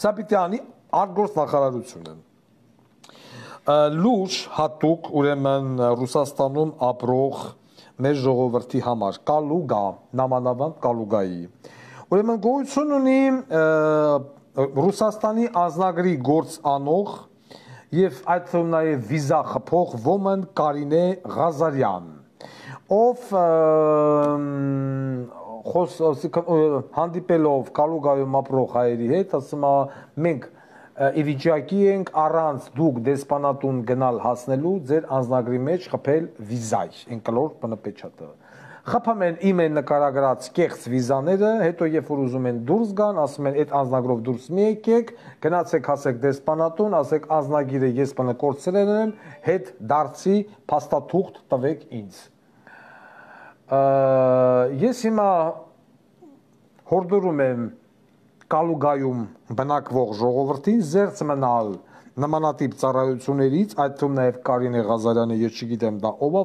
Սա պիտի անի արտգործնախարարությունը լուրջ հատուկ ուրեմն Ռուսաստանում ապրող մեր ժողովրդի համար կալուգա նամանավանդ կալուգայի ուրեմն գոյություն ունի Ռուսաստանի ազնագրի գործ անող եւ այդ թվում նաեւ վիզա խփող ոմն Կարինե Ղազարյան ով և, խոս, այսինքն հանդիպելով Կալուգայում ապրող հայերի հետ, ասում է, մենք ի վիճակի ենք առանց դուք դեսպանատուն գնալ հասնելու ձեր անձնագրի մեջ խփել վիզայ, ընկլոր բնպեչատը։ Խփում են իմեն նկարագրած կեղծ վիզաները, հետո երբ որ ուզում են դուրս գան, ասում են այդ անձնագրով դուրս մի եկեք, գնացեք հասեք դեսպանատուն, ասեք անձնագիրը ես բնը կորցրել եմ, հետ դարձի փաստաթուղթ տվեք ինձ։ Ես հիմա հորդորում եմ Կալուգայում բնակվող ժողովրդին զերծ մնալ նմանատիպ ծառայություններից, այդ թվում նաև Կարինե Ղազարյանը, ես չգիտեմ դա ով է